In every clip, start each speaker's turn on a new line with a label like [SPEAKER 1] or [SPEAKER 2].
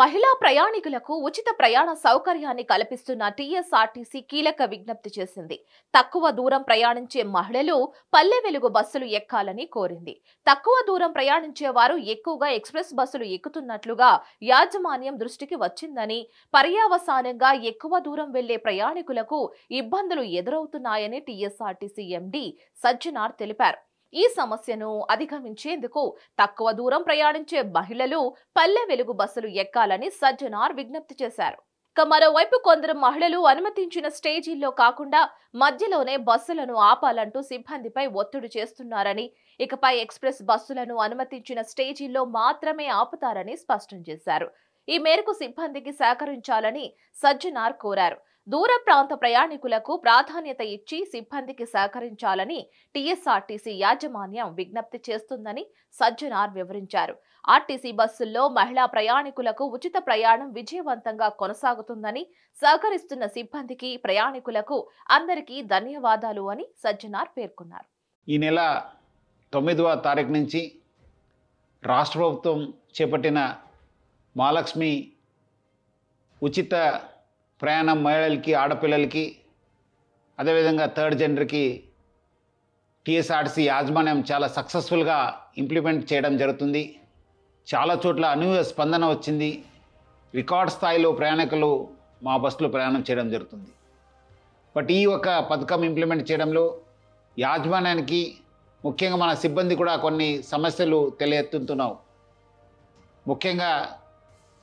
[SPEAKER 1] మహిళా ప్రయాణికులకు ఉచిత ప్రయాణ సౌకర్యాన్ని కల్పిస్తున్న టీఎస్ఆర్టీసీ కీలక విజ్ఞప్తి చేసింది తక్కువ దూరం ప్రయాణించే మహిళలు పల్లె వెలుగు బస్సులు ఎక్కాలని కోరింది తక్కువ దూరం ప్రయాణించే వారు ఎక్కువగా ఎక్స్ప్రెస్ బస్సులు ఎక్కుతున్నట్లుగా యాజమాన్యం దృష్టికి వచ్చిందని పర్యావసానంగా ఎక్కువ దూరం వెళ్లే ప్రయాణికులకు ఇబ్బందులు ఎదురవుతున్నాయని టీఎస్ఆర్టీసీ ఎండీ సజ్జనార్ తెలిపారు ఈ సమస్యను అధిగమించేందుకు తక్కువ దూరం ప్రయాణించే మహిళలు పల్లె వెలుగు బస్సులు ఎక్కాలని సజ్జనార్ విజ్ఞప్తి చేశారు ఇక మరోవైపు కొందరు మహిళలు అనుమతించిన స్టేజీల్లో కాకుండా మధ్యలోనే బస్సులను ఆపాలంటూ సిబ్బందిపై ఒత్తిడి చేస్తున్నారని ఇకపై ఎక్స్ప్రెస్ బస్సులను అనుమతించిన స్టేజీల్లో మాత్రమే ఆపుతారని స్పష్టం చేశారు ఈ మేరకు సిబ్బందికి సహకరించాలని సజ్జనార్ కోరారు దూర ప్రాంత ప్రయాణికులకు ప్రాధాన్యత ఇచ్చి సిబ్బందికి సహకరించాలని టీఎస్ఆర్టీసీ యాజమాన్యం విజ్ఞప్తి చేస్తుందని సజ్జనార్ వివరించారు ఆర్టీసీ బస్సుల్లో మహిళా ప్రయాణికులకు ఉచిత ప్రయాణం విజయవంతంగా కొనసాగుతుందని సహకరిస్తున్న సిబ్బందికి ప్రయాణికులకు అందరికీ ధన్యవాదాలు అని సజ్జనార్ పేర్కొన్నారు
[SPEAKER 2] ఈ నెల తొమ్మిదవ తారీఖు నుంచి రాష్ట్ర ప్రభుత్వం చేపట్టిన మహాలక్ష్మి ఉచిత ప్రయాణం మహిళలకి ఆడపిల్లలకి అదేవిధంగా థర్డ్ జెండర్కి టీఎస్ఆర్టీసీ యాజమాన్యం చాలా సక్సెస్ఫుల్గా ఇంప్లిమెంట్ చేయడం జరుగుతుంది చాలా చోట్ల అనూహ్య స్పందన వచ్చింది రికార్డ్ స్థాయిలో ప్రయాణికులు మా బస్సులో ప్రయాణం చేయడం జరుగుతుంది బట్ ఈ ఒక పథకం ఇంప్లిమెంట్ చేయడంలో యాజమాన్యానికి ముఖ్యంగా మన సిబ్బంది కూడా కొన్ని సమస్యలు తెలియెత్తుతున్నావు ముఖ్యంగా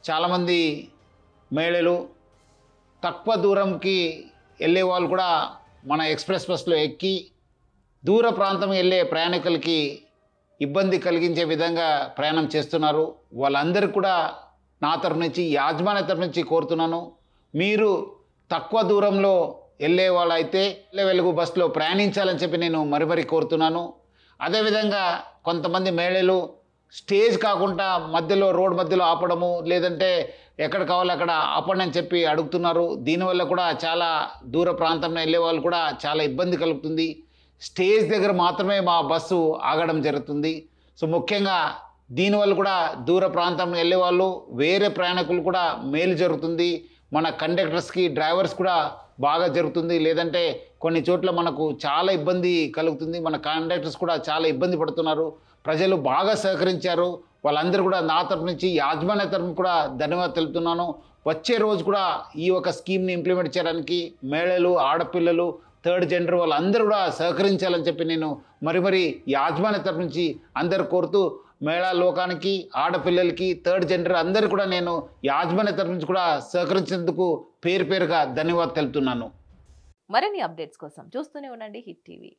[SPEAKER 2] చాలామంది మహిళలు తక్కువ దూరంకి వెళ్ళే వాళ్ళు కూడా మన ఎక్స్ప్రెస్ బస్సులో ఎక్కి దూర ప్రాంతం వెళ్ళే ప్రయాణికులకి ఇబ్బంది కలిగించే విధంగా ప్రయాణం చేస్తున్నారు వాళ్ళందరూ కూడా నా తరపు నుంచి యాజమాన్య తరఫు నుంచి కోరుతున్నాను మీరు తక్కువ దూరంలో వెళ్ళే వాళ్ళైతే వెలుగు బస్సులో ప్రయాణించాలని చెప్పి నేను మరి మరీ కోరుతున్నాను అదేవిధంగా కొంతమంది మహిళలు స్టేజ్ కాకుండా మధ్యలో రోడ్ మధ్యలో ఆపడము లేదంటే ఎక్కడ కావాలో అక్కడ అప్పండి అని చెప్పి అడుగుతున్నారు దీనివల్ల కూడా చాలా దూర ప్రాంతంలో వెళ్ళే వాళ్ళు కూడా చాలా ఇబ్బంది కలుగుతుంది స్టేజ్ దగ్గర మాత్రమే మా బస్సు ఆగడం జరుగుతుంది సో ముఖ్యంగా దీనివల్ల కూడా దూర ప్రాంతం వెళ్ళే వాళ్ళు వేరే ప్రయాణికులు కూడా మేలు జరుగుతుంది మన కండక్టర్స్కి డ్రైవర్స్ కూడా బాగా జరుగుతుంది లేదంటే కొన్ని చోట్ల మనకు చాలా ఇబ్బంది కలుగుతుంది మన కండక్టర్స్ కూడా చాలా ఇబ్బంది పడుతున్నారు ప్రజలు బాగా సహకరించారు వాళ్ళందరూ కూడా నా తరపు నుంచి యాజమాన్య తరపు కూడా ధన్యవాదాలు తెలుపుతున్నాను వచ్చే రోజు కూడా ఈ ఒక స్కీమ్ని ఇంప్లిమెంట్ చేయడానికి మేళలు ఆడపిల్లలు థర్డ్ జెండర్ వాళ్ళందరూ కూడా సహకరించాలని చెప్పి నేను మరి మరి యాజమాన్య తరపు నుంచి అందరు కోరుతూ మేళా లోకానికి ఆడపిల్లలకి థర్డ్ జెండర్ అందరు కూడా నేను యాజమాన్య తరపు నుంచి కూడా సహకరించేందుకు పేరు పేరుగా ధన్యవాదాలు తెలుపుతున్నాను
[SPEAKER 1] మరిన్ని అప్డేట్స్ కోసం చూస్తూనే ఉండండి హిట్ టీవీ